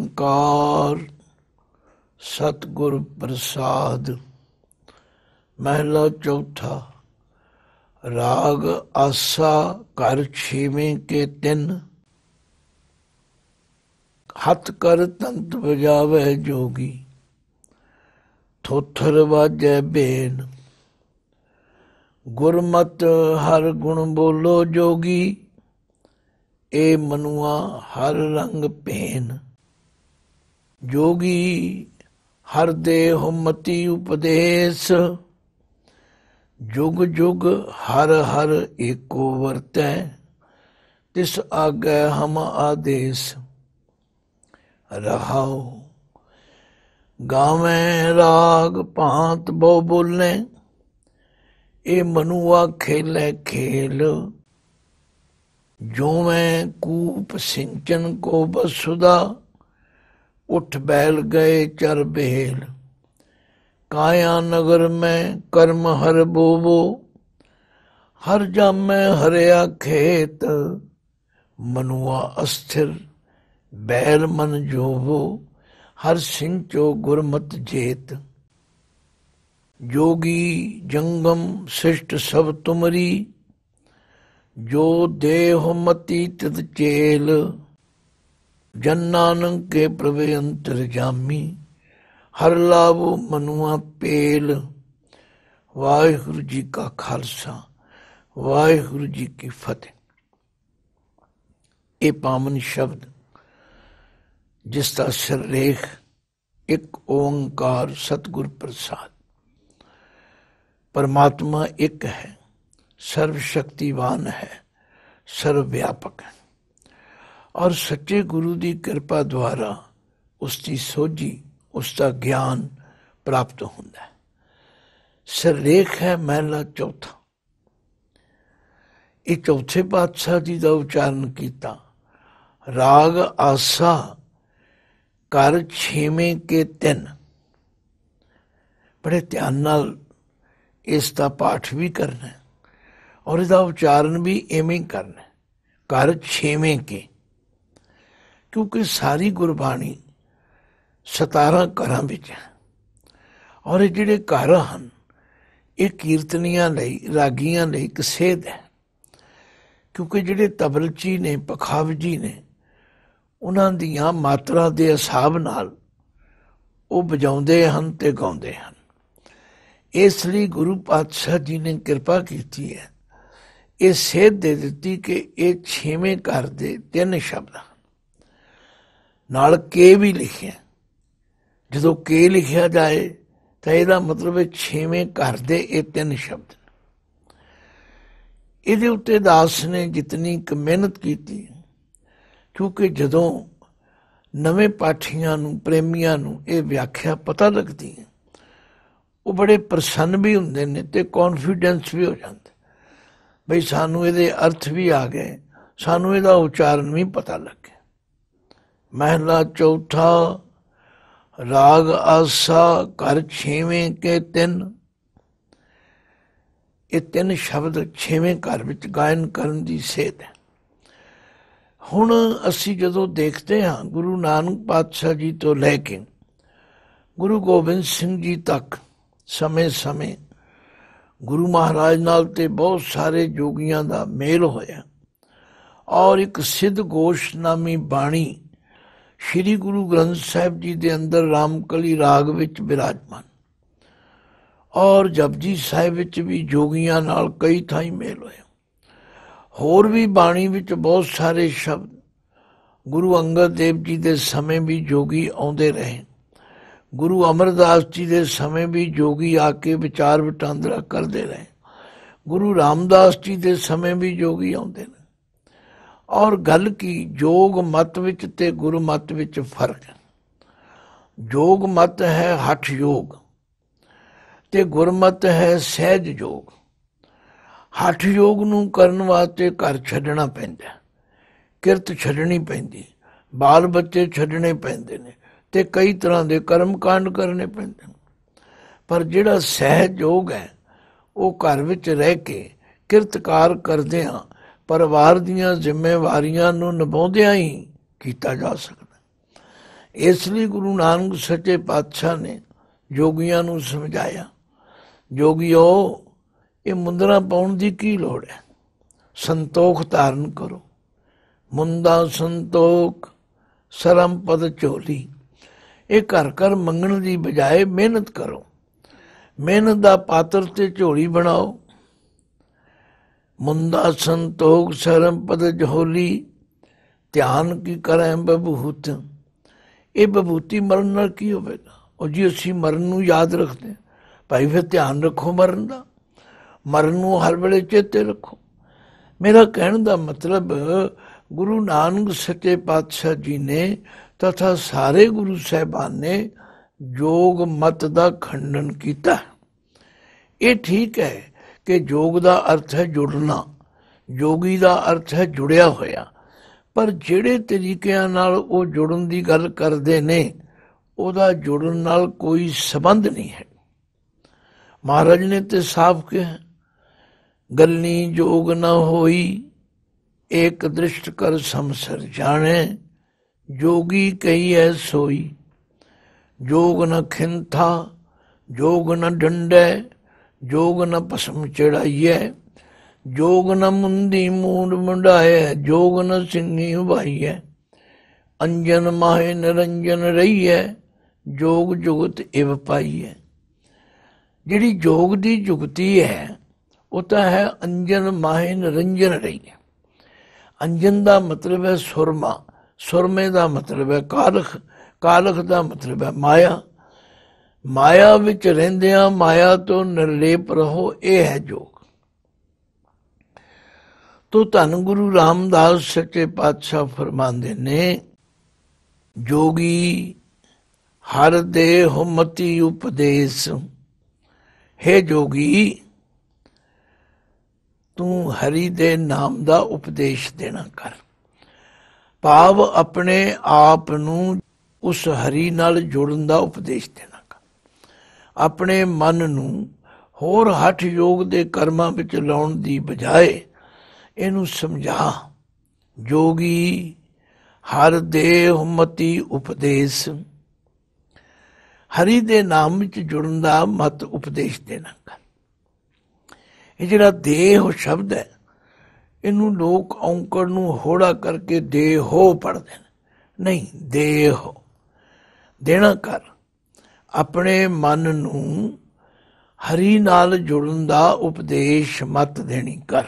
ਓੰਕਾਰ ਸਤਗੁਰ ਪ੍ਰਸਾਦ ਮਹਿਲਾ ਚੌਥਾ ਰਾਗ ਆਸਾ ਕਰ ਛੇਵੇਂ ਕੇ ਤਿੰਨ ਹੱਥ ਕਰ ਤੰਤ ਵਜਾਵੇ ਜੋਗੀ ਥੋਥਰ ਵਾਜੈ ਬੇਨ ਗੁਰਮਤ ਹਰ ਗੁਣ ਬੋਲੋ ਜੋਗੀ ਏ ਮਨੁਆ ਹਰ ਰੰਗ ਭੇਨ ਜੋਗੀ ਹਰ ਦੇ ਹਮਤੀ ਉਪਦੇਸ਼ ਜੁਗ ਜੁਗ ਹਰ ਹਰ ਏਕੋ ਵਰਤੈ ਤਿਸ ਆਗੇ ਹਮ ਆਦੇਸ਼ ਰਹਾਉ ਗਾਵੇਂ ਰਾਗ ਭਾਂਤ ਬਹੁ ਬੋਲੇ ਇਹ ਮਨੁਆ ਖੇਲੇ ਖੇਲ ਜੋ ਮੈਂ ਕੂਪ ਸਿੰਚਨ ਕੋ ਬਸੁਦਾ उठ बैल गए चर बेल काया नगर में कर्म हर बोबो हर जाम में हरिया खेत मनुआ अस्थिर बैल मन जोबो हर सिंचो गुरमत जेत जोगी जंगम शिष्ट सब तुमरी जो देह मती तित ਜਨ ਨਾਨਕ ਕੇ ਪ੍ਰਵੇ ਅੰਤਰ ਜਾਮੀ ਹਰ ਲਾਭ ਮਨੁਆ ਪੇਲ ਵਾਹਿਗੁਰੂ ਜੀ ਕਾ ਖਾਲਸਾ ਵਾਹਿਗੁਰੂ ਜੀ ਕੀ ਫਤਿਹ ਇਹ ਪਾਵਨ ਸ਼ਬਦ ਜਿਸ ਦਾ ਸਿਰਲੇਖ ਇੱਕ ਓੰਕਾਰ ਸਤਗੁਰ ਪ੍ਰਸਾਦ ਪਰਮਾਤਮਾ ਇੱਕ ਹੈ ਸਰਵ ਸ਼ਕਤੀਵਾਨ ਹੈ ਸਰਵ ਵਿਆਪਕ ਹੈ ਔਰ ਸੱਚੇ ਗੁਰੂ ਦੀ ਕਿਰਪਾ ਦੁਆਰਾ ਉਸ ਦੀ ਸੋਝੀ ਉਸ ਦਾ ਗਿਆਨ ਪ੍ਰਾਪਤ ਹੁੰਦਾ ਹੈ ਸਰਲੇਖ ਹੈ ਮਹਿਲਾ ਚੌਥਾ ਇਹ ਚੌਥੇ ਪਾਤਸ਼ਾਹ ਜੀ ਦਾ ਉਚਾਰਨ ਕੀਤਾ ਰਾਗ ਆਸਾ ਕਰ ਛੇਵੇਂ ਕੇ ਤਿੰਨ ਬੜੇ ਧਿਆਨ ਨਾਲ ਇਸ ਦਾ ਪਾਠ ਵੀ ਕਰਨਾ ਔਰ ਇਹਦਾ ਉਚਾਰਨ ਵੀ ਐਵੇਂ ਕਰਨਾ ਕਰ ਛੇਵੇਂ ਕੇ ਕਿਉਂਕਿ ਸਾਰੀ ਗੁਰਬਾਣੀ 17 ਘਰਾਂ ਵਿੱਚ ਹੈ ਔਰ ਇਹ ਜਿਹੜੇ ਘਰ ਹਨ ਇਹ ਕੀਰਤਨੀਆਂ ਲਈ ਰਾਗੀਆਂ ਲਈ ਕਸੇਦ ਹੈ ਕਿਉਂਕਿ ਜਿਹੜੇ ਤਬਲਚੀ ਨੇ ਪਖਾਵਜੀ ਨੇ ਉਹਨਾਂ ਦੀਆਂ ਮਾਤਰਾ ਦੇ ਹਿਸਾਬ ਨਾਲ ਉਹ ਵਜਾਉਂਦੇ ਹਨ ਤੇ ਗਾਉਂਦੇ ਹਨ ਇਸ ਲਈ ਗੁਰੂ ਪਾਤਸ਼ਾਹ ਜੀ ਨੇ ਕਿਰਪਾ ਕੀਤੀ ਹੈ ਇਹ ਸੇਧ ਦੇ ਦਿੱਤੀ ਕਿ ਇਹ ਛੇਵੇਂ ਘਰ ਦੇ ਤਿੰਨ ਸ਼ਬਦ ਨਾਲ ਕੇ ਵੀ ਲਿਖਿਆ ਜਦੋਂ ਕੇ ਲਿਖਿਆ ਜਾਏ ਤਾਂ ਇਹਦਾ ਮਤਲਬ ਹੈ ਛੇਵੇਂ ਘਰ ਦੇ ਇਹ ਤਿੰਨ ਸ਼ਬਦ ਇਹਦੇ ਉੱਤੇ ਦਾਸ ਨੇ ਜਿੰਨੀ ਕੁ ਮਿਹਨਤ ਕੀਤੀ ਕਿਉਂਕਿ ਜਦੋਂ ਨਵੇਂ ਪਾਠੀਆਂ ਨੂੰ ਪ੍ਰੇਮੀਆਂ ਨੂੰ ਇਹ ਵਿਆਖਿਆ ਪਤਾ ਲੱਗਦੀ ਹੈ ਉਹ ਬੜੇ ਪ੍ਰਸੰਨ ਵੀ ਹੁੰਦੇ ਨੇ ਤੇ ਕੌਨਫੀਡੈਂਸ ਵੀ ਹੋ ਜਾਂਦਾ ਬਈ ਸਾਨੂੰ ਇਹਦੇ ਅਰਥ ਵੀ ਆ ਗਏ ਸਾਨੂੰ ਇਹਦਾ ਉਚਾਰਨ ਵੀ ਪਤਾ ਲੱਗ ਮਹਿਲਾ ਚੌਥਾ ਰਾਗ ਆਸਾ ਘਰ ਛੇਵੇਂ ਕੇ ਤਿੰਨ ਇਹ ਤਿੰਨ ਸ਼ਬਦ ਛੇਵੇਂ ਘਰ ਵਿੱਚ ਗਾਇਨ ਕਰਨ ਦੀ ਸੇਧ ਹੈ ਹੁਣ ਅਸੀਂ ਜਦੋਂ ਦੇਖਦੇ ਹਾਂ ਗੁਰੂ ਨਾਨਕ ਪਾਤਸ਼ਾਹ ਜੀ ਤੋਂ ਲੈ ਕੇ ਗੁਰੂ ਗੋਬਿੰਦ ਸਿੰਘ ਜੀ ਤੱਕ ਸਮੇਂ-ਸਮੇਂ ਗੁਰੂ ਮਹਾਰਾਜ ਨਾਲ ਤੇ ਬਹੁਤ ਸਾਰੇ ਜੋਗੀਆਂ ਦਾ ਮੇਲ ਹੋਇਆ ਔਰ ਇੱਕ ਸਿੱਧ ਗੋਸ਼ ਨਾਮੀ ਬਾਣੀ ਸ੍ਰੀ ਗੁਰੂ ਗ੍ਰੰਥ ਸਾਹਿਬ ਜੀ ਦੇ ਅੰਦਰ ਰਾਮਕਲੀ ਰਾਗ ਵਿੱਚ ਬਿਰਾਜਮਾਨ ਔਰ ਜਪਜੀ ਸਾਹਿਬ ਵਿੱਚ ਵੀ ਜੋਗੀਆਂ ਨਾਲ ਕਈ ਥਾਈਂ ਮੇਲ ਹੋਇਆ ਹੋਰ ਵੀ ਬਾਣੀ ਵਿੱਚ ਬਹੁਤ ਸਾਰੇ ਸ਼ਬਦ ਗੁਰੂ ਅੰਗਦ ਦੇਵ ਜੀ ਦੇ ਸਮੇਂ ਵੀ ਜੋਗੀ ਆਉਂਦੇ ਰਹੇ ਗੁਰੂ ਅਮਰਦਾਸ ਜੀ ਦੇ ਸਮੇਂ ਵੀ ਜੋਗੀ ਆ ਕੇ ਵਿਚਾਰ ਵਟਾਂਦਰਾ ਕਰਦੇ ਰਹੇ ਗੁਰੂ ਰਾਮਦਾਸ ਜੀ ਦੇ ਸਮੇਂ ਵੀ ਜੋਗੀ ਆਉਂਦੇ ਨੇ ਔਰ ਗੱਲ ਕੀ ਜੋਗ ਮਤ ਵਿੱਚ ਤੇ ਗੁਰੂ ਮਤ ਵਿੱਚ ਫਰਕ ਜੋਗ ਮਤ ਹੈ ਹਠ ਯੋਗ ਤੇ ਗੁਰਮਤ ਹੈ ਸਹਿਜ ਯੋਗ ਹਠ ਯੋਗ ਨੂੰ ਕਰਨ ਵਾਸਤੇ ਘਰ ਛੱਡਣਾ ਪੈਂਦਾ ਕਿਰਤ ਛੱਡਣੀ ਪੈਂਦੀ ਬਾਲ ਬੱਚੇ ਛੱਡਣੇ ਪੈਂਦੇ ਨੇ ਤੇ ਕਈ ਤਰ੍ਹਾਂ ਦੇ ਕਰਮ ਕਾਂਡ ਕਰਨੇ ਪੈਂਦੇ ਨੇ ਪਰ ਜਿਹੜਾ ਸਹਿਜ ਯੋਗ ਹੈ ਉਹ ਘਰ ਵਿੱਚ ਰਹਿ ਕੇ ਕਿਰਤਕਾਰ ਕਰਦੇ ਆ ਪਰਿਵਾਰ ਦੀਆਂ ਜ਼ਿੰਮੇਵਾਰੀਆਂ ਨੂੰ ਨਿਭਾਉਂਦਿਆਂ ਹੀ ਕੀਤਾ ਜਾ ਸਕਦਾ ਇਸ ਲਈ ਗੁਰੂ ਨਾਨਕ ਸੱਚੇ ਪਾਤਸ਼ਾਹ ਨੇ ਜੋਗੀਆਂ ਨੂੰ ਸਮਝਾਇਆ ਜੋਗਿਓ ਇਹ ਮੁੰਦਰਾ ਪਾਉਣ ਦੀ ਕੀ ਲੋੜ ਹੈ ਸੰਤੋਖ ਧਾਰਨ ਕਰੋ ਮੁੰਦਾ ਸੰਤੋਖ ਸ਼ਰਮ ਪਦ ਝੋਲੀ ਇਹ ਘਰ ਘਰ ਮੰਗਣ ਦੀ ਬਜਾਏ ਮਿਹਨਤ ਕਰੋ ਮਿਹਨਤ ਦਾ ਪਾਤਰ ਤੇ ਝੋਲੀ ਬਣਾਓ ਮੁੰਦਾ ਸੰਤੋਖ ਸ਼ਰਮ ਪਦ ਜਹੋਲੀ ਧਿਆਨ ਕੀ ਕਰੈ ਬਬੂਤ ਇਹ ਬਬੂਤੀ ਮਰਨ ਨਾਲ ਕੀ ਹੋਵੇਗਾ ਉਹ ਜੀ ਅਸੀਂ ਮਰਨ ਨੂੰ ਯਾਦ ਰੱਖਦੇ ਭਾਈ ਫਿਰ ਧਿਆਨ ਰੱਖੋ ਮਰਨ ਦਾ ਮਰਨ ਨੂੰ ਹਰ ਵੇਲੇ ਚੇਤੇ ਰੱਖੋ ਮੇਰਾ ਕਹਿਣ ਦਾ ਮਤਲਬ ਗੁਰੂ ਨਾਨਕ ਸੱਚੇ ਪਾਤਸ਼ਾਹ ਜੀ ਨੇ ਤਥਾ ਸਾਰੇ ਗੁਰੂ ਸਾਹਿਬਾਨ ਨੇ ਜੋਗ ਮਤ ਦਾ ਖੰਡਨ ਕੀਤਾ ਇਹ ਠੀਕ ਹੈ ਕਿ ਜੋਗ ਦਾ ਅਰਥ ਹੈ ਜੁੜਨਾ ਜੋਗੀ ਦਾ ਅਰਥ ਹੈ ਜੁੜਿਆ ਹੋਇਆ ਪਰ ਜਿਹੜੇ ਤਰੀਕਿਆਂ ਨਾਲ ਉਹ ਜੁੜਨ ਦੀ ਗੱਲ ਕਰਦੇ ਨੇ ਉਹਦਾ ਜੁੜਨ ਨਾਲ ਕੋਈ ਸਬੰਧ ਨਹੀਂ ਹੈ ਮਹਾਰਾਜ ਨੇ ਤੇ ਸਾਫ਼ ਕਿਹਾ ਗਲਨੀ ਜੋਗ ਨਾ ਹੋਈ ਇੱਕ ਦ੍ਰਿਸ਼ਟ ਕਰ ਸੰਸਰ ਜਾਣੇ ਜੋਗੀ ਕਹੀ ਐ ਸੋਈ ਜੋਗ ਨ ਖਿੰਥਾ ਜੋਗ ਨ ਡੰਡੇ ਜੋਗ ਨ ਪਸਮ ਚੜਾਈਐ ਜੋਗ ਨ ਮੁੰਦੀ ਮੂੜ ਮੁੰਡਾਏ ਜੋਗ ਨ ਸਿੰਘੀ ਭਾਈਐ ਅੰਜਨ ਮਾਹੇ ਨਿਰੰਜਨ ਰਹੀਐ ਜੋਗ ਜੁਗਤ ਇਵ ਪਾਈਐ ਜਿਹੜੀ ਜੋਗ ਦੀ ਜੁਗਤੀ ਹੈ ਉਹ ਤਾਂ ਹੈ ਅੰਜਨ ਮਾਹੇ ਨਿਰੰਜਨ ਰਹੀਐ ਅੰਜਨ ਦਾ ਮਤਲਬ ਹੈ ਸੁਰਮਾ ਸੁਰਮੇ ਦਾ ਮਤਲਬ ਹੈ ਕਾਲਖ ਕਾਲਖ ਦਾ ਮਤਲਬ ਹੈ ਮਾਇਆ ਮਾਇਆ ਵਿੱਚ ਰਹਿੰਦਿਆਂ ਮਾਇਆ ਤੋਂ ਨਿਰਲੇਪ ਰਹੋ ਇਹ ਹੈ ਜੋਗ ਤੋ ਧੰਨ ਗੁਰੂ ਰਾਮਦਾਸ ਸੱਚੇ ਪਾਤਸ਼ਾਹ ਫਰਮਾਉਂਦੇ ਨੇ ਜੋਗੀ ਹਰ ਦੇ ਹਮਤੀ ਉਪਦੇਸ਼ ਹੈ ਜੋਗੀ ਤੂੰ ਹਰੀ ਦੇ ਨਾਮ ਦਾ ਉਪਦੇਸ਼ ਦੇਣਾ ਕਰ ਭਾਵ ਆਪਣੇ ਆਪ ਨੂੰ ਉਸ ਹਰੀ ਨਾਲ ਜੁੜਨ ਦਾ ਉਪਦੇਸ਼ ਦੇ ਆਪਣੇ ਮਨ ਨੂੰ ਹੋਰ ਹੱਥ ਯੋਗ ਦੇ ਕਰਮਾਂ ਵਿੱਚ ਲਾਉਣ ਦੀ ਬਜਾਏ ਇਹਨੂੰ ਸਮਝਾ ਜੋਗੀ ਹਰ ਦੇਹ ਮਤੀ ਉਪਦੇਸ਼ ਹਰੀ ਦੇ ਨਾਮ ਵਿੱਚ ਜੁੜਨ ਦਾ ਮਤ ਉਪਦੇਸ਼ ਦੇਣਾ ਕਰ ਇਹ ਜਿਹੜਾ ਦੇਹ ਸ਼ਬਦ ਹੈ ਇਹਨੂੰ ਲੋਕ ਔਂਕੜ ਨੂੰ ਹੋੜਾ ਕਰਕੇ ਹੋ ਪੜਦੇ ਨੇ ਨਹੀਂ ਦੇਹ ਦੇਣਾ ਕਰ ਆਪਣੇ ਮਨ ਨੂੰ ਹਰੀ ਨਾਲ ਜੁੜਨ ਦਾ ਉਪਦੇਸ਼ ਮਤ ਦੇਣੀ ਕਰ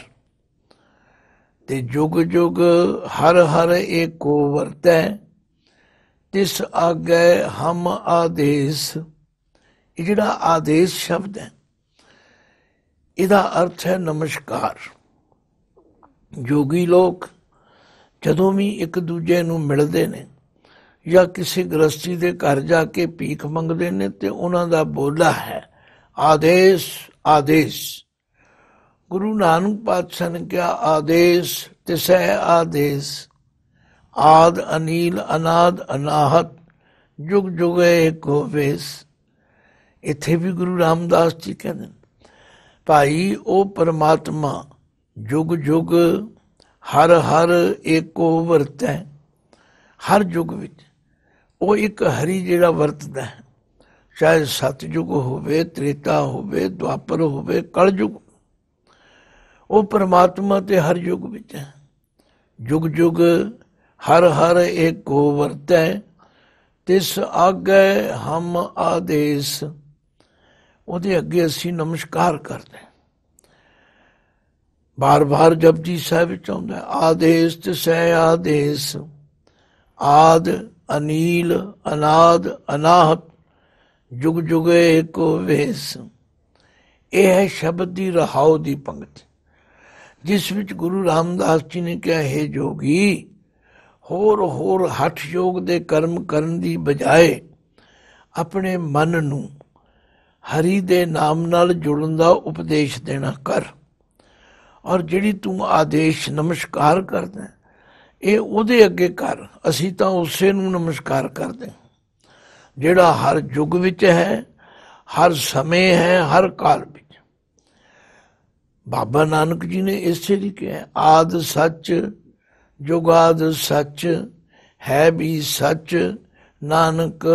ਤੇ ਜੁਗ ਜੁਗ ਹਰ ਹਰ ਏਕੋ ਵਰਤੈ ਤਿਸ ਆਗੇ ਹਮ ਆਦੇਸ਼ ਇਹ ਜਿਹੜਾ ਆਦੇਸ਼ ਸ਼ਬਦ ਹੈ ਇਹਦਾ ਅਰਥ ਹੈ ਨਮਸਕਾਰ ਜੋਗੀ ਲੋਕ ਜਦੋਂ ਵੀ ਇੱਕ ਦੂਜੇ ਨੂੰ ਮਿਲਦੇ ਨੇ ਜਾਂ ਕਿਸੇ ਗ੍ਰਸਤੀ ਦੇ ਘਰ ਜਾ ਕੇ ਭੀਖ ਮੰਗਦੇ ਨੇ ਤੇ ਉਹਨਾਂ ਦਾ ਬੋਲਾ ਹੈ ਆਦੇਸ਼ ਆਦੇਸ਼ ਗੁਰੂ ਨਾਨਕ ਪਾਤਸ਼ਾਹ ਨੇ ਕਿਹਾ ਆਦੇਸ਼ ਤੇ ਸਹਿ ਆਦੇਸ਼ ਆਦ ਅਨੀਲ ਅਨਾਦ ਅਨਾਹਤ ਜੁਗ ਜੁਗੇ ਕੋ ਵੇਸ ਇੱਥੇ ਵੀ ਗੁਰੂ ਰਾਮਦਾਸ ਜੀ ਕਹਿੰਦੇ ਭਾਈ ਉਹ ਪਰਮਾਤਮਾ ਜੁਗ ਜੁਗ ਹਰ ਹਰ ਏਕੋ ਵਰਤੈ ਹਰ ਜੁਗ ਵਿੱਚ ਉਹ ਇੱਕ ਹਰੀ ਜਿਹੜਾ ਵਰਤਦਾ ਹੈ ਚਾਹੇ ਸਤਜੁਗ ਹੋਵੇ ਤ੍ਰੇਤਾ ਹੋਵੇ ਦੁਆਪਰ ਹੋਵੇ ਕਲਯੁਗ ਉਹ ਪਰਮਾਤਮਾ ਤੇ ਹਰ ਯੁਗ ਵਿੱਚ ਹੈ ਯੁਗ ਯੁਗ ਹਰ ਹਰ ਇੱਕ ਕੋ ਵਰਤੈ ਤਿਸ ਆਗੇ ਹਮ ਆਦੇਸ਼ ਉਹਦੇ ਅੱਗੇ ਅਸੀਂ ਨਮਸਕਾਰ ਕਰਦੇ ਬਾਰ-ਬਾਰ ਜਪਜੀ ਸਾਹਿਬ ਚੋਂ ਆਉਂਦਾ ਆਦੇਸ਼ ਤੇ ਸਹਿ ਆਦੇਸ਼ ਆਦ ਅਨੀਲ ਅਨਾਦ ਅਨਾਹਤ ਜੁਗ ਜੁਗੇ ਏਕੋ ਵੇਸ ਇਹ ਹੈ ਸ਼ਬਦ ਦੀ ਰਹਾਉ ਦੀ ਪੰਕਤੀ ਜਿਸ ਵਿੱਚ ਗੁਰੂ ਰਾਮਦਾਸ ਜੀ ਨੇ ਕਿਹਾ ਹੈ ਜੋਗੀ ਹੋਰ ਹੋਰ ਹੱਠ ਯੋਗ ਦੇ ਕਰਮ ਕਰਨ ਦੀ ਬਜਾਏ ਆਪਣੇ ਮਨ ਨੂੰ ਹਰੀ ਦੇ ਨਾਮ ਨਾਲ ਜੁੜਨ ਦਾ ਉਪਦੇਸ਼ ਦੇਣਾ ਕਰ ਔਰ ਜਿਹੜੀ ਤੂੰ ਆਦੇਸ਼ ਨਮਸਕਾਰ ਕਰਦਾ ਇਹ ਉਹਦੇ ਅੱਗੇ ਕਰ ਅਸੀਂ ਤਾਂ ਉਸੇ ਨੂੰ ਨਮਸਕਾਰ ਕਰਦੇ ਜਿਹੜਾ ਹਰ ਯੁੱਗ ਵਿੱਚ ਹੈ ਹਰ ਸਮੇਂ ਹੈ ਹਰ ਕਾਲ ਵਿੱਚ ਬਾਬਾ ਨਾਨਕ ਜੀ ਨੇ ਇਸੇ ਲਈ ਕਿਹਾ ਆਦ ਸੱਚ ਜੁਗਾਦ ਸੱਚ ਹੈ ਵੀ ਸੱਚ ਨਾਨਕ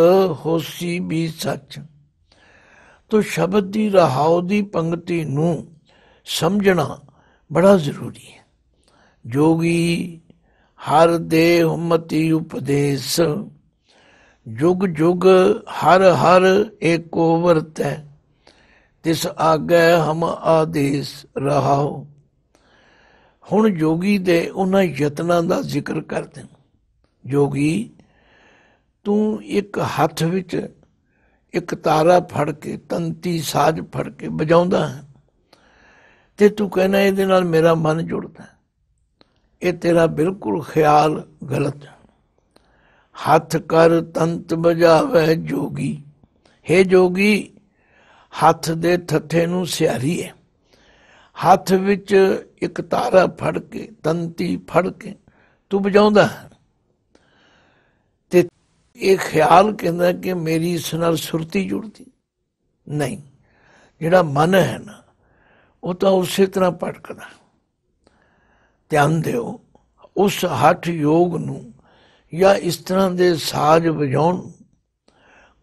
ਹੋਸੀ ਵੀ ਸੱਚ ਤੋ ਸ਼ਬਦ ਦੀ ਰਹਾਉ ਦੀ ਪੰਕਤੀ ਨੂੰ ਸਮਝਣਾ ਬੜਾ ਜ਼ਰੂਰੀ ਹੈ ਜੋਗੀ ਹਰ ਦੇਹ ਮਤੀ ਉਪਦੇਸ਼ ਜੁਗ ਜੁਗ ਹਰ ਹਰ ਏਕੋ ਵਰਤੈ ਤਿਸ ਆਗੇ ਹਮ ਆਦੇਸ਼ ਰਹਾਉ ਹੁਣ ਜੋਗੀ ਦੇ ਉਹਨਾਂ ਯਤਨਾਂ ਦਾ ਜ਼ਿਕਰ ਕਰਦੇ ਜੋਗੀ ਤੂੰ ਇੱਕ ਹੱਥ ਵਿੱਚ ਇੱਕ ਤਾਰਾ ਫੜ ਕੇ ਤੰਤੀ ਸਾਜ ਫੜ ਕੇ ਵਜਾਉਂਦਾ ਹੈ ਤੇ ਤੂੰ ਕਹਿੰਦਾ ਇਹਦੇ ਨਾਲ ਮੇਰਾ ਮਨ ਜੁੜਦਾ ਇਹ ਤੇਰਾ ਬਿਲਕੁਲ ਖਿਆਲ ਗਲਤ ਹੈ ਹੱਥ ਕਰ ਤੰਤ ਬਜਾਵੇ ਜੋਗੀ हे ਜੋਗੀ ਹੱਥ ਦੇ ਥੱਥੇ ਨੂੰ ਸਿਆਰੀ ਹੈ ਹੱਥ ਵਿੱਚ ਇੱਕ ਤਾਰਾ ਫੜ ਕੇ ਤੰਤੀ ਫੜ ਕੇ ਤੂੰ ਵਜਾਉਂਦਾ ਤੇ ਇਹ ਖਿਆਲ ਕਹਿੰਦਾ ਕਿ ਮੇਰੀ ਇਸ ਨਾਲ ਸੁਰਤੀ ਜੁੜਦੀ ਨਹੀਂ ਜਿਹੜਾ ਮਨ ਹੈ ਨਾ ਉਹ ਤਾਂ ਉਸੇ ਤਰ੍ਹਾਂ ਭਟਕਦਾ ਧਿਆਨ ਦਿਓ ਉਸ ਹੱਠ ਯੋਗ ਨੂੰ ਜਾਂ ਇਸ ਤਰ੍ਹਾਂ ਦੇ ਸਾਜ ਵਜਾਉਣ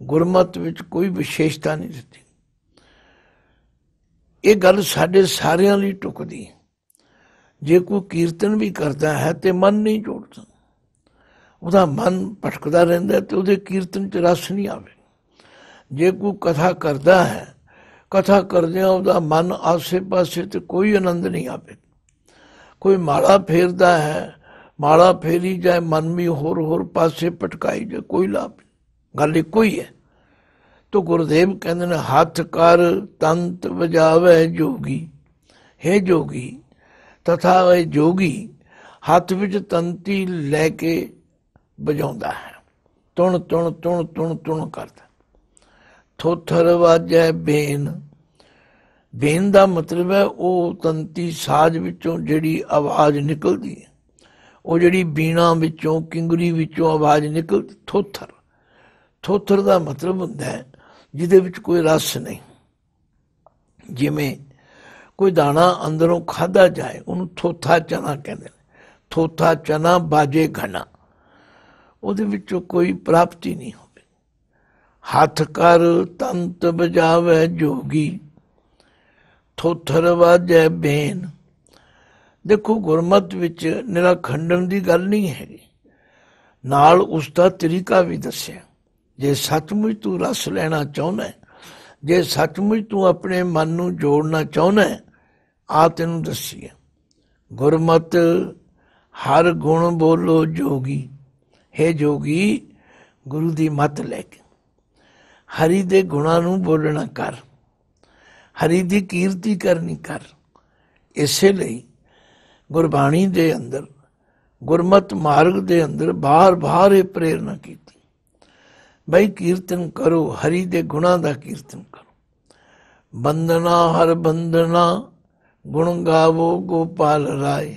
ਗੁਰਮਤ ਵਿੱਚ ਕੋਈ ਵਿਸ਼ੇਸ਼ਤਾ ਨਹੀਂ ਦਿੱਤੀ ਇਹ ਗੱਲ ਸਾਡੇ ਸਾਰਿਆਂ ਲਈ ਟੁਕਦੀ ਜੇ ਕੋਈ ਕੀਰਤਨ ਵੀ ਕਰਦਾ ਹੈ ਤੇ ਮਨ ਨਹੀਂ ਜੋੜਦਾ ਉਹਦਾ ਮਨ ਭਟਕਦਾ ਰਹਿੰਦਾ ਤੇ ਉਹਦੇ ਕੀਰਤਨ 'ਚ ਰਸ ਨਹੀਂ ਆਵੇ ਜੇ ਕੋਈ ਕਥਾ ਕਰਦਾ ਹੈ ਕਥਾ ਕਰਦਿਆਂ ਉਹਦਾ ਮਨ ਆਸੇ-ਪਾਸੇ ਤੇ ਕੋਈ ਆਨੰਦ ਨਹੀਂ ਆਵੇ ਕੋਈ ਮਾਲਾ ਫੇਰਦਾ ਹੈ ਮਾਲਾ ਫੇਰੀ ਜਾਏ ਮਨ ਵੀ ਹੋਰ ਹੋਰ ਪਾਸੇ ਪਟਕਾਈ ਜਾਏ ਕੋਈ ਲਾਭ ਗੱਲ ਇੱਕੋ ਹੀ ਹੈ ਤੋ ਗੁਰਦੇਵ ਕਹਿੰਦੇ ਨੇ ਹੱਥ ਕਰ ਤੰਤ ਵਜਾਵੇ ਜੋਗੀ ਹੈ ਜੋਗੀ ਤਥਾ ਇਹ ਜੋਗੀ ਹੱਥ ਵਿੱਚ ਤੰਤੀ ਲੈ ਕੇ ਵਜਾਉਂਦਾ ਹੈ ਤੁਣ ਤੁਣ ਤੁਣ ਤੁਣ ਤੁਣ ਕਰਦਾ ਥੋਥਰ ਵਾਜੈ ਬੇਨ ਬੇਨ ਦਾ ਮਤਲਬ ਹੈ ਉਹ ਤੰਤੀ ਸਾਜ਼ ਵਿੱਚੋਂ ਜਿਹੜੀ ਆਵਾਜ਼ ਨਿਕਲਦੀ ਹੈ ਉਹ ਜਿਹੜੀ ਬੀਣਾ ਵਿੱਚੋਂ ਕਿੰਗਰੀ ਵਿੱਚੋਂ ਆਵਾਜ਼ ਨਿਕਲ ਥੋਥਰ ਥੋਥਰ ਦਾ ਮਤਲਬ ਹੁੰਦਾ ਹੈ ਜਿਹਦੇ ਵਿੱਚ ਕੋਈ ਰਸ ਨਹੀਂ ਜਿਵੇਂ ਕੋਈ ਦਾਣਾ ਅੰਦਰੋਂ ਖਾਦਾ ਜਾਏ ਉਹਨੂੰ ਥੋਥਾ ਚਨਾ ਕਹਿੰਦੇ ਨੇ ਥੋਥਾ ਚਨਾ ਬਾਜੇ ਘਣਾ ਉਹਦੇ ਵਿੱਚੋਂ ਕੋਈ ਪ੍ਰਾਪਤੀ ਨਹੀਂ ਹੁੰਦੀ ਹੱਥ ਕਰ ਤੰਤ ਬਜਾਵੇ ਜੋਗੀ ਥੋਥਰ ਵਾਜੈ ਬੇਨ ਦੇਖੋ ਗੁਰਮਤ ਵਿੱਚ ਨਿਰਾ ਖੰਡਨ ਦੀ ਗੱਲ ਨਹੀਂ ਹੈਗੀ ਨਾਲ ਉਸ ਦਾ ਤਰੀਕਾ ਵੀ ਦੱਸਿਆ ਜੇ ਸੱਚਮੁੱਚ ਤੂੰ ਰਸ ਲੈਣਾ ਚਾਹੁੰਦਾ ਜੇ ਸੱਚਮੁੱਚ ਤੂੰ ਆਪਣੇ ਮਨ ਨੂੰ ਜੋੜਨਾ ਚਾਹੁੰਦਾ ਆ ਤੈਨੂੰ ਦੱਸੀਏ ਗੁਰਮਤ ਹਰ ਗੁਣ ਬੋਲੋ ਜੋਗੀ ਹੈ ਜੋਗੀ ਗੁਰੂ ਦੀ ਮਤ ਲੈ ਕੇ ਹਰੀ ਦੇ ਗੁਣਾਂ ਨੂੰ ਬੋਲਣਾ ਕਰ ਹਰੀ ਦੀ ਕੀਰਤੀ ਕਰਨੀ ਕਰ ਇਸੇ ਲਈ ਗੁਰਬਾਣੀ ਦੇ ਅੰਦਰ ਗੁਰਮਤ ਮਾਰਗ ਦੇ ਅੰਦਰ ਬਾਰ-ਬਾਰ ਇਹ ਪ੍ਰੇਰਣਾ ਕੀਤੀ ਬਈ ਕੀਰਤਨ ਕਰੋ ਹਰੀ ਦੇ ਗੁਣਾ ਦਾ ਕੀਰਤਨ ਕਰੋ ਬੰਦਨਾ ਹਰ ਬੰਦਨਾ ਗੁਣ ਗਾਵੋ ਗੋਪਾਲ ਰਾਏ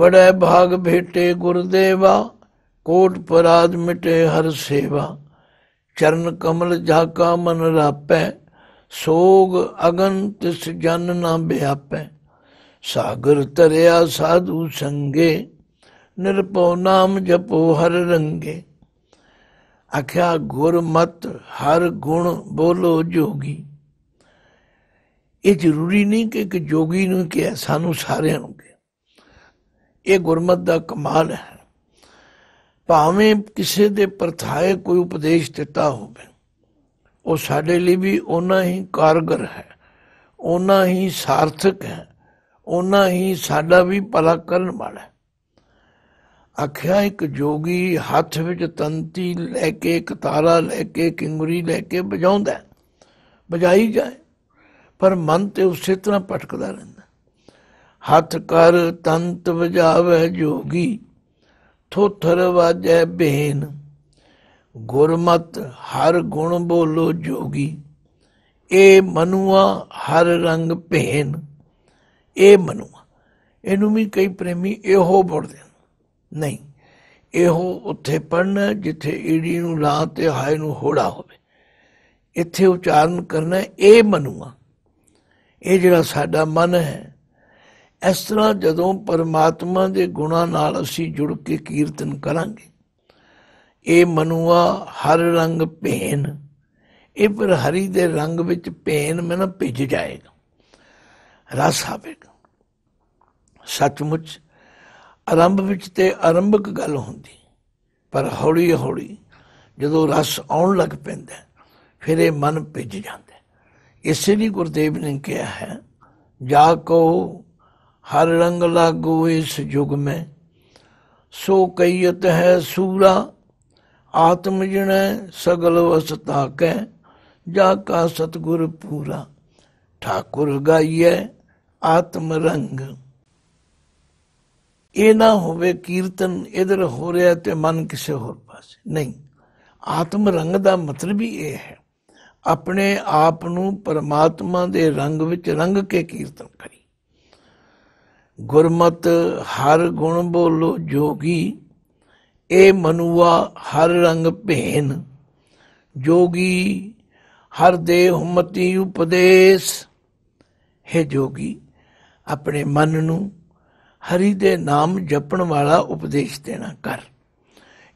ਵੜੈ ਭਾਗ ਭੇਟੇ ਗੁਰਦੇਵਾ ਕੋਟ ਪਰਾਦ ਮਿਟੇ ਹਰ ਸੇਵਾ ਚਰਨ ਕਮਲ ਜਾ ਕਾ ਮਨ ਰਾਪੈ ਸੋਗ ਅਗਨ ਤਿਸ ਜਨ ਨਾ ਬਿਆਪੈ ਸਾਗਰ ਤਰਿਆ ਸਾਧੂ ਸੰਗੇ ਨਿਰਪਉ ਨਾਮ ਜਪੋ ਹਰ ਰੰਗੇ ਆਖਿਆ ਗੁਰ ਮਤ ਹਰ ਗੁਣ ਬੋਲੋ ਜੋਗੀ ਇਹ ਜ਼ਰੂਰੀ ਨਹੀਂ ਕਿ ਇੱਕ ਜੋਗੀ ਨੂੰ ਕਿ ਸਾਨੂੰ ਸਾਰਿਆਂ ਨੂੰ ਕਿ ਇਹ ਗੁਰਮਤ ਦਾ ਕਮਾਲ ਹੈ ਭਾਵੇਂ ਕਿਸੇ ਦੇ ਪਰਥਾਏ ਕੋਈ ਉਪਦੇਸ਼ ਦਿੱਤਾ ਹੋਵੇ ਉਹ ਸਾਡੇ ਲਈ ਵੀ ਉਨਾ ਹੀ ਕਾਰਗਰ ਹੈ ਉਨਾ ਹੀ ਸਾਰਥਕ ਹੈ ਉਨਾ ਹੀ ਸਾਡਾ ਵੀ ਭਲਾ ਕਰਨ ਵਾਲਾ ਆਖਿਆ ਇੱਕ ਜੋਗੀ ਹੱਥ ਵਿੱਚ ਤੰਤੀ ਲੈ ਕੇ ਇੱਕ ਤਾਰਾ ਲੈ ਕੇ ਕਿੰਗਰੀ ਲੈ ਕੇ ਵਜਾਉਂਦਾ ਵਜਾਈ ਜਾਏ ਪਰ ਮਨ ਤੇ ਉਸੇ ਤਰ੍ਹਾਂ ਭਟਕਦਾ ਰਹਿੰਦਾ ਹੱਥ ਕਰ ਤੰਤ ਵਜਾਵੇ ਜੋਗੀ ਥੋਥਰ ਵਾਜੇ ਬੇਨ ਗੁਰਮਤ ਹਰ ਗੁਣ ਬੋਲੋ ਜੋਗੀ ਇਹ ਮਨੁਆ ਹਰ ਰੰਗ ਭੇਨ ਇਹ ਮਨੁਆ ਇਹਨੂੰ ਵੀ ਕਈ ਪ੍ਰੇਮੀ ਇਹੋ ਬੋਲਦੇ ਨਹੀਂ ਇਹੋ ਉੱਥੇ ਪੜਨਾ ਜਿੱਥੇ ਈੜੀ ਨੂੰ ਲਾ ਤੇ ਹਾਇ ਨੂੰ ਹੋੜਾ ਹੋਵੇ ਇੱਥੇ ਉਚਾਰਨ ਕਰਨਾ ਇਹ ਮਨੁਆ ਇਹ ਜਿਹੜਾ ਸਾਡਾ ਮਨ ਹੈ ਇਸ ਤਰ੍ਹਾਂ ਜਦੋਂ ਪਰਮਾਤਮਾ ਦੇ ਗੁਣਾਂ ਨਾਲ ਅਸੀਂ ਜੁੜ ਕੇ ਕੀਰਤਨ ਕਰਾਂਗੇ ਇਹ ਮਨੁਆ ਹਰ ਰੰਗ ਭੇਨ ਇਹ ਪਰ ਹਰੀ ਦੇ ਰੰਗ ਵਿੱਚ ਭੇਨ ਮੈਨ ਭਿੱਜ ਜਾਏਗਾ ਰਸ ਆਵੇਗਾ ਸੱਚਮੁੱਚ ਆਰੰਭ ਵਿੱਚ ਤੇ ਆਰੰਭਕ ਗੱਲ ਹੁੰਦੀ ਪਰ ਹੌਲੀ ਹੌਲੀ ਜਦੋਂ ਰਸ ਆਉਣ ਲੱਗ ਪੈਂਦਾ ਫਿਰ ਇਹ ਮਨ ਭਿੱਜ ਜਾਂਦਾ ਇਸੇ ਲਈ ਗੁਰਦੇਵ ਨੇ ਕਿਹਾ ਹੈ ਜਾ ਕੋ ਹਰ ਰੰਗ ਲਾਗੂ ਇਸ ਯੁਗ ਮੈਂ ਸੋ ਕਈਤ ਹੈ ਸੂਰਾ ਆਤਮ ਜਿਣੈ ਸਗਲ ਵਸਤਾ ਕੈ ਜਾ ਕਾ ਸਤਗੁਰ ਪੂਰਾ ਠਾਕੁਰ ਗਾਈਐ ਆਤਮ ਰੰਗ ਇਹ ਨਾ ਹੋਵੇ ਕੀਰਤਨ ਇਧਰ ਹੋ ਰਿਹਾ ਤੇ ਮਨ ਕਿਸੇ ਹੋਰ ਪਾਸੇ ਨਹੀਂ ਆਤਮ ਰੰਗ ਦਾ ਮਤਲਬ ਹੀ ਇਹ ਹੈ ਆਪਣੇ ਆਪ ਨੂੰ ਪਰਮਾਤਮਾ ਦੇ ਰੰਗ ਵਿੱਚ ਰੰਗ ਕੇ ਕੀਰਤਨ ਕਰੀ ਗੁਰਮਤ ਹਰ ਗੁਣ ਬੋਲੋ ਜੋਗੀ ਇਹ ਮਨੁਆ ਹਰ ਰੰਗ ਭੇਨ ਜੋਗੀ ਹਰ ਦੇ ਹਮਤੀ ਉਪਦੇਸ਼ ਹੈ ਜੋਗੀ ਆਪਣੇ ਮਨ ਨੂੰ ਹਰੀ ਦੇ ਨਾਮ ਜਪਣ ਵਾਲਾ ਉਪਦੇਸ਼ ਦੇਣਾ ਕਰ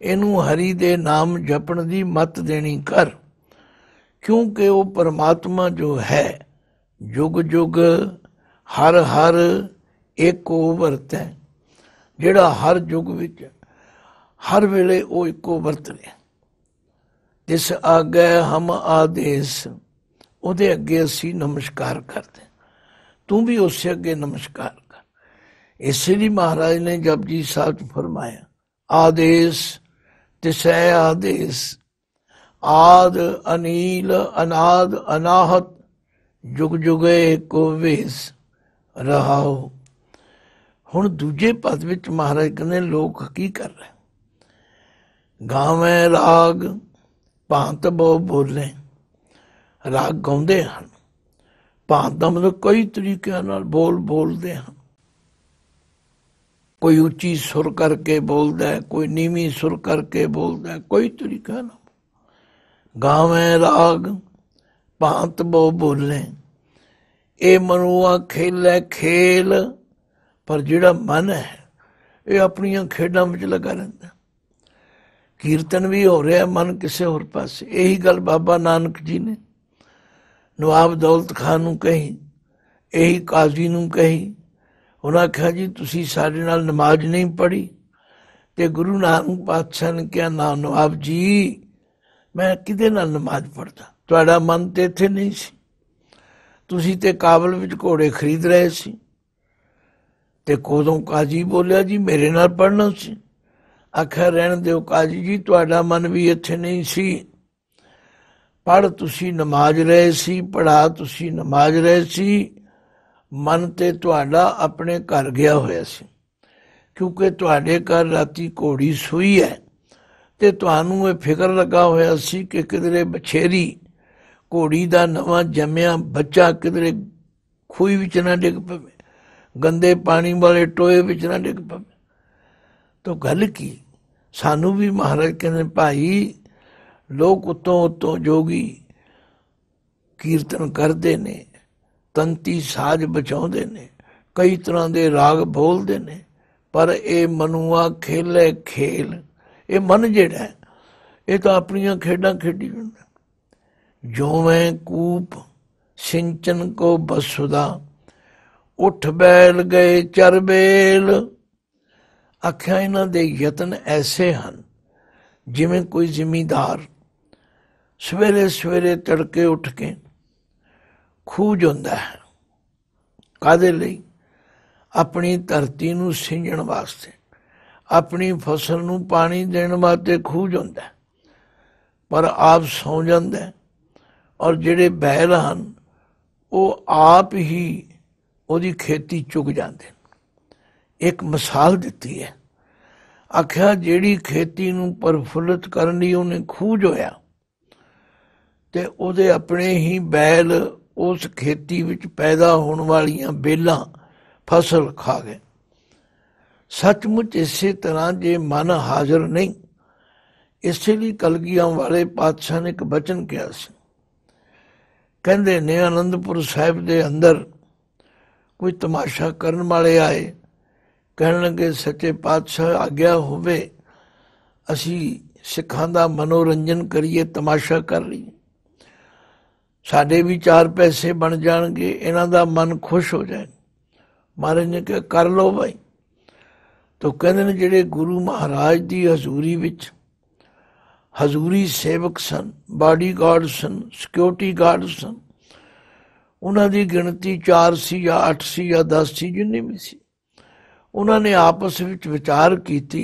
ਇਹਨੂੰ ਹਰੀ ਦੇ ਨਾਮ ਜਪਣ ਦੀ ਮਤ ਦੇਣੀ ਕਰ ਕਿਉਂਕਿ ਉਹ ਪਰਮਾਤਮਾ ਜੋ ਹੈ ਜੁਗ ਜੁਗ ਹਰ ਹਰ ਇੱਕ ਉਵਰਤ ਵਰਤੈ ਜਿਹੜਾ ਹਰ ਯੁਗ ਵਿੱਚ ਹਰ ਵੇਲੇ ਉਹ ਇੱਕੋ ਰਿਹਾ ਜਿਸ ਅੱਗੇ ਹਮ ਆਦੇਸ਼ ਉਹਦੇ ਅੱਗੇ ਅਸੀਂ ਨਮਸਕਾਰ ਕਰਦੇ ਤੂੰ ਵੀ ਉਸੇ ਅੱਗੇ ਨਮਸਕਾਰ ਕਰ ਇਸੇ ਲਈ ਮਹਾਰਾਜ ਨੇ ਜਪਜੀ ਸਾਹਿਬ ਫਰਮਾਇਆ ਆਦੇਸ਼ ਤਿਸੈ ਆਦੇਸ਼ ਆਦ ਅਨੀਲ ਅਨਾਦ ਅਨਾਹਤ ਜੁਗ ਜੁਗੇ ਕੋ ਵੇਸ ਰਹਾਓ ਹੁਣ ਦੂਜੇ ਪਦ ਵਿੱਚ ਮਹਾਰਾਜ ਕਹਿੰਦੇ ਲੋਕ ਕੀ ਕਰ ਰਹੇ ਗਾਵੇਂ ਰਾਗ ਭਾਂਤ ਬੋ ਬੋਲੇ ਰਾਗ ਗਾਉਂਦੇ ਹਨ ਭਾਂਤ ਦਾ ਮਤਲਬ ਕਈ ਤਰੀਕਿਆਂ ਨਾਲ ਬੋਲ ਬੋਲਦੇ ਹਨ ਕੋਈ ਉੱਚੀ ਸੁਰ ਕਰਕੇ ਬੋਲਦਾ ਹੈ ਕੋਈ ਨੀਵੀਂ ਸੁਰ ਕਰਕੇ ਬੋਲਦਾ ਹੈ ਕੋਈ ਤਰੀਕਾ ਨਾ ਗਾਵੇਂ ਰਾਗ ਭਾਂਤ ਬੋ ਬੋਲੇ ਇਹ ਮਨੁਆ ਖੇਲੇ ਖੇਲ ਪਰ ਜਿਹੜਾ ਮਨ ਹੈ ਇਹ ਆਪਣੀਆਂ ਖੇਡਾਂ ਵਿੱਚ ਲੱਗਾ ਰਹਿੰਦਾ ਕੀਰਤਨ ਵੀ ਹੋ ਰਿਹਾ ਮਨ ਕਿਸੇ ਹੋਰ ਪਾਸੇ ਇਹੀ ਗੱਲ ਬਾਬਾ ਨਾਨਕ ਜੀ ਨੇ ਨਵਾਬ ਦੌਲਤ ਖਾਨ ਨੂੰ ਕਹੀ ਇਹੀ ਕਾਜ਼ੀ ਨੂੰ ਕਹੀ ਉਹਨਾਂ ਕਿਹਾ ਜੀ ਤੁਸੀਂ ਸਾਡੇ ਨਾਲ ਨਮਾਜ਼ ਨਹੀਂ ਪੜ੍ਹੀ ਤੇ ਗੁਰੂ ਨਾਨਕ ਪਾਤਸ਼ਾਹ ਨੇ ਕਿਹਾ ਨਾ ਨਵਾਬ ਜੀ ਮੈਂ ਕਿਹਦੇ ਨਾਲ ਨਮਾਜ਼ ਪੜਦਾ ਤੁਹਾਡਾ ਮਨ ਤੇ ਇੱਥੇ ਨਹੀਂ ਸੀ ਤੁਸੀਂ ਤੇ ਕਾਬਲ ਵਿੱਚ ਘੋੜੇ ਖਰੀਦ ਰਹੇ ਸੀ ਤੇ ਕੋਦੋਂ ਕਾਜੀ ਬੋਲਿਆ ਜੀ ਮੇਰੇ ਨਾਲ ਪੜਨਾ ਸੀ ਅਖਰ ਰਹਿਣ ਦਿਓ ਕਾਜੀ ਜੀ ਤੁਹਾਡਾ ਮਨ ਵੀ ਇੱਥੇ ਨਹੀਂ ਸੀ ਪੜ ਤੁਸੀਂ ਨਮਾਜ਼ ਰਹੇ ਸੀ ਪੜਾ ਤੁਸੀਂ ਨਮਾਜ਼ ਰਹੇ ਸੀ ਮਨ ਤੇ ਤੁਹਾਡਾ ਆਪਣੇ ਘਰ ਗਿਆ ਹੋਇਆ ਸੀ ਕਿਉਂਕਿ ਤੁਹਾਡੇ ਘਰ ਰਾਤੀ ਘੋੜੀ ਸੂਈ ਹੈ ਤੇ ਤੁਹਾਨੂੰ ਇਹ ਫਿਕਰ ਲੱਗਾ ਹੋਇਆ ਸੀ ਕਿ ਕਿਧਰੇ ਬਛੇਰੀ ਘੋੜੀ ਦਾ ਨਵਾਂ ਜੰਮਿਆ ਬੱਚਾ ਕਿਧਰੇ ਖੂਈ ਵਿੱਚ ਨਾ ਡਿੱਗ ਪਵੇ ਗੰਦੇ ਪਾਣੀ ਵਾਲੇ ਟੋਏ ਵਿੱਚ ਨਾ ਡਿੱਗ ਪਵੇ ਤਾਂ ਗੱਲ ਕੀ ਸਾਨੂੰ ਵੀ ਮਹਾਰਾਜ ਕਹਿੰਦੇ ਭਾਈ ਲੋਕ ਉਤੋਂ ਉਤੋਂ ਜੋਗੀ ਕੀਰਤਨ ਕਰਦੇ ਨੇ ਤੰਤੀ ਸਾਜ ਬਚਾਉਂਦੇ ਨੇ ਕਈ ਤਰ੍ਹਾਂ ਦੇ ਰਾਗ ਬੋਲਦੇ ਨੇ ਪਰ ਇਹ ਮਨੁਆ ਖੇਲੇ ਖੇਲ ਇਹ ਮਨ ਜਿਹੜਾ ਇਹ ਤਾਂ ਆਪਣੀਆਂ ਖੇਡਾਂ ਖੇਡੀ ਜਾਂਦਾ ਜੋਵੇਂ ਕੂਪ ਸਿੰਚਨ ਕੋ ਬਸੁਦਾ ਉਠ ਬੈਲ ਗਏ ਚਰਬੇਲ ਆਖਿਆ ਇਹਨਾਂ ਦੇ ਯਤਨ ਐਸੇ ਹਨ ਜਿਵੇਂ ਕੋਈ ਜ਼ਿਮੀਦਾਰ ਸਵੇਰੇ ਸਵੇਰੇ ਤੜਕੇ ਉੱਠ ਕੇ ਖੂਜ ਹੁੰਦਾ ਹੈ ਕਾਦੇ ਲਈ ਆਪਣੀ ਧਰਤੀ ਨੂੰ ਸਿੰਜਣ ਵਾਸਤੇ ਆਪਣੀ ਫਸਲ ਨੂੰ ਪਾਣੀ ਦੇਣ ਵਾਸਤੇ ਖੂਜ ਹੁੰਦਾ ਪਰ ਆਪ ਸੌ ਜਾਂਦਾ ਔਰ ਜਿਹੜੇ ਬੈਲ ਹਨ ਉਹ ਆਪ ਹੀ ਉਹਦੀ ਖੇਤੀ ਚੁਗ ਜਾਂਦੇ ਇੱਕ ਮਿਸਾਲ ਦਿੱਤੀ ਹੈ ਆਖਿਆ ਜਿਹੜੀ ਖੇਤੀ ਨੂੰ ਪਰਫੁੱਲਤ ਕਰਨ ਲਈ ਉਹਨੇ ਖੂਜ ਹੋਇਆ ਤੇ ਉਹਦੇ ਆਪਣੇ ਹੀ ਬੈਲ ਉਸ ਖੇਤੀ ਵਿੱਚ ਪੈਦਾ ਹੋਣ ਵਾਲੀਆਂ ਬੇਲਾਂ ਫਸਲ ਖਾ ਗਏ ਸੱਚਮੁੱਚ ਇਸੇ ਤਰ੍ਹਾਂ ਜੇ ਮਨ ਹਾਜ਼ਰ ਨਹੀਂ ਇਸੇ ਲਈ ਕਲਗੀਆਂ ਵਾਲੇ ਪਾਤਸ਼ਾਹ ਨੇ ਇੱਕ ਬਚਨ ਕਿਹਾ ਸੀ ਕਹਿੰਦੇ ਨੇ ਅਨੰਦਪੁਰ ਸਾਹਿਬ ਦੇ ਅੰਦਰ ਕੋਈ ਤਮਾਸ਼ਾ ਕਰਨ ਵਾਲੇ ਆਏ ਕਹਿਣ ਲੱਗੇ ਸੱਚੇ ਪਾਤਸ਼ਾਹ ਆਗਿਆ ਹੋਵੇ ਅਸੀਂ ਸਿੱਖਾਂ ਦਾ ਮਨੋਰੰਜਨ ਕਰੀਏ ਤਮਾਸ਼ਾ ਕਰ ਲਈ ਸਾਡੇ ਵੀ ਚਾਰ ਪੈਸੇ ਬਣ ਜਾਣਗੇ ਇਹਨਾਂ ਦਾ ਮਨ ਖੁਸ਼ ਹੋ ਜਾਏ ਮਹਾਰਾਜ ਨੇ ਕਿਹਾ ਕਰ ਲੋ ਭਾਈ ਤੋ ਕਹਿੰਦੇ ਨੇ ਜਿਹੜੇ ਗੁਰੂ ਮਹਾਰਾਜ ਦੀ ਹਜ਼ੂਰੀ ਵਿੱਚ ਹਜ਼ੂਰੀ ਸੇਵਕ ਸਨ ਬਾਡੀਗਾਰਡ ਸਨ ਸਿਕਿਉਰਿਟੀ ਗਾਰਡ ਸਨ ਉਹਨਾਂ ਦੀ ਗਿਣਤੀ 4 ਸੀ ਜਾਂ 8 ਸੀ ਜਾਂ 10 ਸੀ ਜਿੰਨੀ ਵੀ ਸੀ ਉਹਨਾਂ ਨੇ ਆਪਸ ਵਿੱਚ ਵਿਚਾਰ ਕੀਤੀ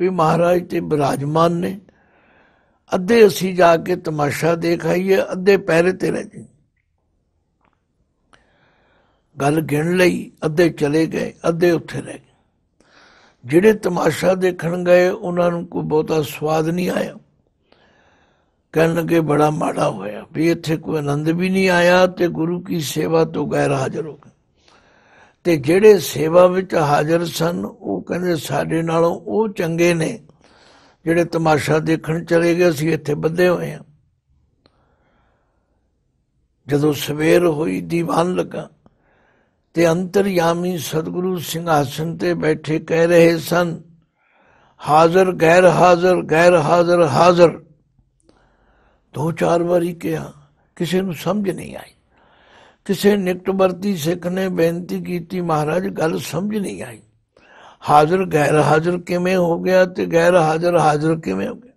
ਵੀ ਮਹਾਰਾਜ ਤੇ ਬਿਰਾਜਮਾਨ ਨੇ ਅੱਧੇ ਅਸੀਂ ਜਾ ਕੇ ਤਮਾਸ਼ਾ ਦੇਖ ਆਈਏ ਅੱਧੇ ਪਹਿਰੇ ਤੇ ਰਹਿ ਜੀ ਗੱਲ ਗਿਣ ਲਈ ਅੱਧੇ ਚਲੇ ਗਏ ਅੱਧੇ ਉੱਥੇ ਰਹਿ ਗਏ ਜਿਹੜੇ ਤਮਾਸ਼ਾ ਦੇਖਣ ਗਏ ਉਹਨਾਂ ਨੂੰ ਕੋਈ ਬਹੁਤਾ ਸਵਾਦ ਨਹੀਂ ਆਇਆ ਕਹਿਣ ਲੱਗੇ ਬੜਾ ਮਾੜਾ ਹੋਇਆ ਵੀ ਇੱਥੇ ਕੋਈ ਆਨੰਦ ਵੀ ਨਹੀਂ ਆਇਆ ਤੇ ਗੁਰੂ ਕੀ ਸੇਵਾ ਤੋਂ ਗੈਰ ਹਾਜ਼ਰ ਹੋ ਗਏ ਤੇ ਜਿਹੜੇ ਸੇਵਾ ਵਿੱਚ ਹਾਜ਼ਰ ਸਨ ਉਹ ਕਹਿੰਦੇ ਸਾਡੇ ਨਾਲੋਂ ਉਹ ਚੰਗੇ ਨੇ ਜਿਹੜੇ ਤਮਾਸ਼ਾ ਦੇਖਣ ਚਲੇ ਗਏ ਸੀ ਇੱਥੇ ਬੱਧੇ ਹੋਏ ਆ ਜਦੋਂ ਸਵੇਰ ਹੋਈ ਦੀਵਾਨ ਲਗਾ ਤੇ ਅੰਤਰਯਾਮੀ ਸਤਿਗੁਰੂ ਸਿੰਘਾਸਨ ਤੇ ਬੈਠੇ ਕਹਿ ਰਹੇ ਸਨ ਹਾਜ਼ਰ ਗੈਰ ਹਾਜ਼ਰ ਗੈਰ ਹਾਜ਼ਰ ਹਾਜ਼ਰ ਦੋ ਚਾਰ ਵਾਰੀ ਕਿਹਾ ਕਿਸੇ ਨੂੰ ਸਮਝ ਨਹੀਂ ਆਈ किसी निकटवर्ती सिख ने बेनती की महाराज गल समझ नहीं आई हाजिर गैर हाजिर किमें हो गया तो गैर हाजिर हाजिर किमें हो गया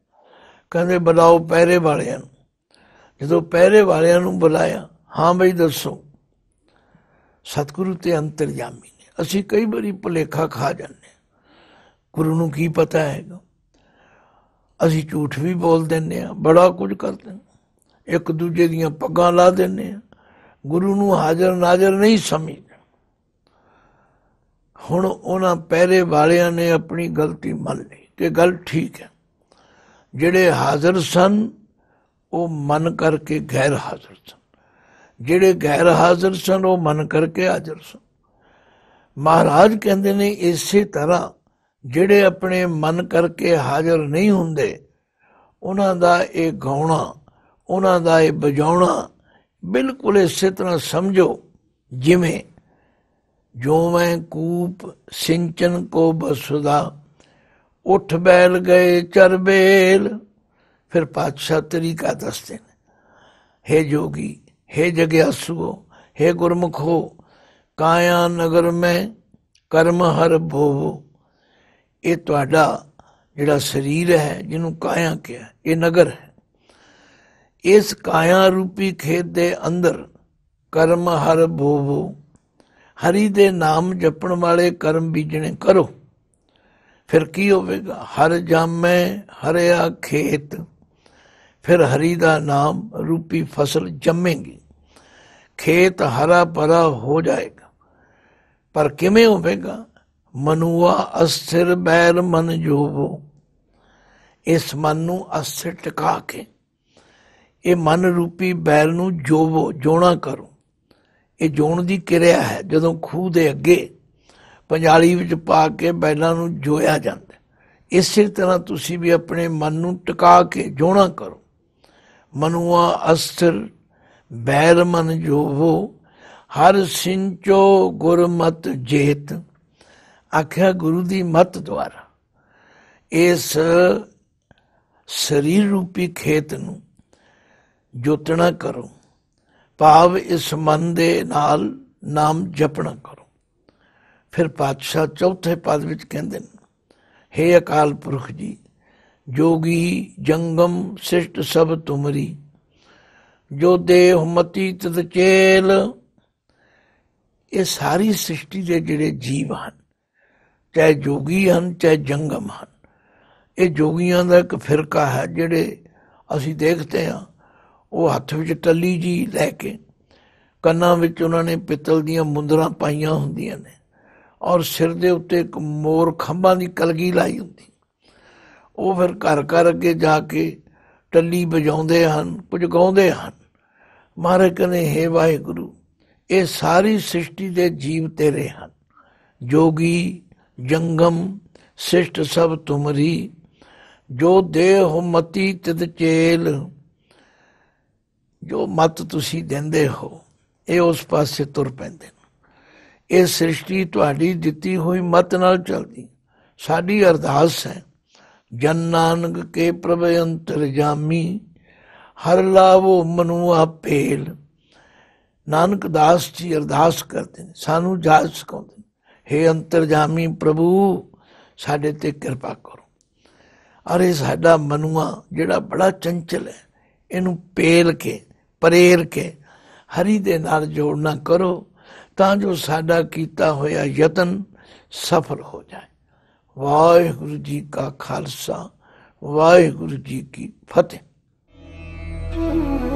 कहते बुलाओ पहरे वाल जो पहरे वाल बुलाया हाँ बई दसो सतगुरु तो अंतरजामी ने असी कई बारी भुलेखा खा जाने गुरु न की पता है असी झूठ भी बोल दें बड़ा कुछ कर दें एक दूजे दगा ला दें ਗੁਰੂ ਨੂੰ ਹਾਜ਼ਰ ਨਾਜ਼ਰ ਨਹੀਂ ਸਮਝਿਆ ਹੁਣ ਉਹਨਾਂ ਪਹਿਰੇ ਵਾਲਿਆਂ ਨੇ ਆਪਣੀ ਗਲਤੀ ਮੰਨ ਲਈ ਕਿ ਗੱਲ ਠੀਕ ਹੈ ਜਿਹੜੇ ਹਾਜ਼ਰ ਸਨ ਉਹ ਮਨ ਕਰਕੇ ਗੈਰ ਹਾਜ਼ਰ ਸਨ ਜਿਹੜੇ ਗੈਰ ਹਾਜ਼ਰ ਸਨ ਉਹ ਮਨ ਕਰਕੇ ਹਾਜ਼ਰ ਸਨ ਮਹਾਰਾਜ ਕਹਿੰਦੇ ਨੇ ਇਸੇ ਤਰ੍ਹਾਂ ਜਿਹੜੇ ਆਪਣੇ ਮਨ ਕਰਕੇ ਹਾਜ਼ਰ ਨਹੀਂ ਹੁੰਦੇ ਉਹਨਾਂ ਦਾ ਇਹ ਗਾਉਣਾ ਉਹਨਾਂ ਦਾ ਇਹ ਵਜਾਉਣਾ ਬਿਲਕੁਲ ਇਸੇ ਤਰ੍ਹਾਂ ਸਮਝੋ ਜਿਵੇਂ ਜੋ ਮੈਂ ਕੂਪ ਸਿੰਚਨ ਕੋ ਬਸੁਦਾ ਉਠ ਬੈਲ ਗਏ ਚਰਬੇਲ ਫਿਰ ਪਾਤਸ਼ਾਹ ਤਰੀਕਾ ਦੱਸਦੇ ਨੇ हे ਜੋਗੀ हे ਜਗਿਆਸੂ हे ਗੁਰਮੁਖੋ ਕਾਇਆ ਨਗਰ ਮੈਂ ਕਰਮ ਹਰ ਭੋ ਇਹ ਤੁਹਾਡਾ ਜਿਹੜਾ ਸਰੀਰ ਹੈ ਜਿਹਨੂੰ ਕਾਇਆ ਕਿਹਾ ਇਹ ਨਗਰ ਹੈ ਇਸ ਕਾਇਆ ਰੂਪੀ ਖੇਤ ਦੇ ਅੰਦਰ ਕਰਮ ਹਰ ਭੋਵੋ ਹਰੀ ਦੇ ਨਾਮ ਜਪਣ ਵਾਲੇ ਕਰਮ ਬੀਜਣੇ ਕਰੋ ਫਿਰ ਕੀ ਹੋਵੇਗਾ ਹਰ ਜਾਮੇ ਹਰਿਆ ਖੇਤ ਫਿਰ ਹਰੀ ਦਾ ਨਾਮ ਰੂਪੀ ਫਸਲ ਜੰਮੇਗੀ ਖੇਤ ਹਰਾ ਭਰਾ ਹੋ ਜਾਏਗਾ ਪਰ ਕਿਵੇਂ ਹੋਵੇਗਾ ਮਨੁਆ ਅਸਥਿਰ ਬੈਰ ਮਨ ਜੋਵੋ ਇਸ ਮਨ ਨੂੰ ਅਸਥਿਰ ਟਿਕਾ ਕੇ ਇਹ ਮਨ ਰੂਪੀ ਬੈਲ ਨੂੰ ਜੋਵੋ ਜੋਣਾ ਕਰੋ ਇਹ ਜੋਣ ਦੀ ਕਿਰਿਆ ਹੈ ਜਦੋਂ ਖੂਹ ਦੇ ਅੱਗੇ ਪੰਜਾਲੀ ਵਿੱਚ ਪਾ ਕੇ ਬੈਲਾਂ ਨੂੰ ਜੋਇਆ ਜਾਂਦਾ ਇਸੇ ਤਰ੍ਹਾਂ ਤੁਸੀਂ ਵੀ ਆਪਣੇ ਮਨ ਨੂੰ ਟਿਕਾ ਕੇ ਜੋਣਾ ਕਰੋ ਮਨੁਆ ਅਸਥਿਰ ਬੈਲ ਮਨ ਜੋਵੋ ਹਰ ਸਿੰਚੋ ਗੁਰਮਤ ਜੇਤ ਆਖਿਆ ਗੁਰੂ ਦੀ ਮਤ ਦੁਆਰਾ ਇਸ ਸਰੀਰ ਰੂਪੀ ਖੇਤ ਨੂੰ ਜੋਤਣਾ ਕਰੋ ਭਾਵ ਇਸ ਮਨ ਦੇ ਨਾਲ ਨਾਮ ਜਪਣਾ ਕਰੋ ਫਿਰ ਪਾਤਸ਼ਾਹ ਚੌਥੇ ਪਦ ਵਿੱਚ ਕਹਿੰਦੇ ਨੇ हे ਅਕਾਲ ਪੁਰਖ ਜੀ ਜੋਗੀ ਜੰਗਮ ਸਿਸ਼ਟ ਸਭ ਤੁਮਰੀ ਜੋ ਦੇਹ ਮਤੀ ਤਦ ਚੇਲ ਇਹ ਸਾਰੀ ਸ੍ਰਿਸ਼ਟੀ ਦੇ ਜਿਹੜੇ ਜੀਵ ਹਨ ਚਾਹੇ ਜੋਗੀ ਹਨ ਚਾਹੇ ਜੰਗਮ ਹਨ ਇਹ ਜੋਗੀਆਂ ਦਾ ਇੱਕ ਫਿਰਕਾ ਹੈ ਜਿਹੜੇ ਅਸੀਂ ਦੇਖਦੇ ਹਾਂ ਉਹ ਹੱਥ ਵਿੱਚ ਟੱਲੀ ਜੀ ਲੈ ਕੇ ਕੰਨਾਂ ਵਿੱਚ ਉਹਨਾਂ ਨੇ ਪਿੱਤਲ ਦੀਆਂ ਮੁੰਦਰਾਂ ਪਾਈਆਂ ਹੁੰਦੀਆਂ ਨੇ ਔਰ ਸਿਰ ਦੇ ਉੱਤੇ ਇੱਕ ਮੋਰ ਖੰਭਾਂ ਦੀ ਕਲਗੀ ਲਾਈ ਹੁੰਦੀ ਉਹ ਫਿਰ ਘਰ ਘਰ ਅੱਗੇ ਜਾ ਕੇ ਟੱਲੀ ਵਜਾਉਂਦੇ ਹਨ ਕੁਝ ਗਾਉਂਦੇ ਹਨ ਮਹਾਰਾਜ ਕਹਿੰਦੇ ਹੈ ਵਾਹਿਗੁਰੂ ਇਹ ਸਾਰੀ ਸ੍ਰਿਸ਼ਟੀ ਦੇ ਜੀਵ ਤੇਰੇ ਹਨ ਜੋਗੀ ਜੰਗਮ ਸਿਸ਼ਟ ਸਭ ਤੁਮਰੀ ਜੋ ਦੇਹ ਮਤੀ ਤਿਤ ਚੇਲ ਜੋ ਮਤ ਤੁਸੀਂ ਦਿੰਦੇ ਹੋ ਇਹ ਉਸ ਪਾਸੇ ਤੁਰ ਪੈਂਦੇ ਨੇ ਇਹ ਸ੍ਰਿਸ਼ਟੀ ਤੁਹਾਡੀ ਦਿੱਤੀ ਹੋਈ ਮਤ ਨਾਲ ਚੱਲਦੀ ਸਾਡੀ ਅਰਦਾਸ ਹੈ ਜਨ ਨਾਨਕ ਕੇ ਪ੍ਰਭ ਅੰਤਰ ਜਾਮੀ ਹਰ ਲਾਵੋ ਮਨੂ ਆਪੇਲ ਨਾਨਕ ਦਾਸ ਜੀ ਅਰਦਾਸ ਕਰਦੇ ਨੇ ਸਾਨੂੰ ਜਾਚ ਸਿਖਾਉਂਦੇ ਹੇ ਅੰਤਰਜਾਮੀ ਪ੍ਰਭੂ ਸਾਡੇ ਤੇ ਕਿਰਪਾ ਕਰੋ ਅਰੇ ਸਾਡਾ ਮਨੁਆ ਜਿਹੜਾ ਬੜਾ ਚੰਚਲ ਹੈ ਇਹਨੂੰ ਪੇਲ ਕੇ ਪ੍ਰੇਰ ਕੇ ਹਰੀ ਦੇ ਨਾਲ ਜੋੜਨਾ ਕਰੋ ਤਾਂ ਜੋ ਸਾਡਾ ਕੀਤਾ ਹੋਇਆ ਯਤਨ ਸਫਲ ਹੋ ਜਾਏ ਵਾਹਿਗੁਰੂ ਜੀ ਕਾ ਖਾਲਸਾ ਵਾਹਿਗੁਰੂ ਜੀ ਕੀ ਫਤਿਹ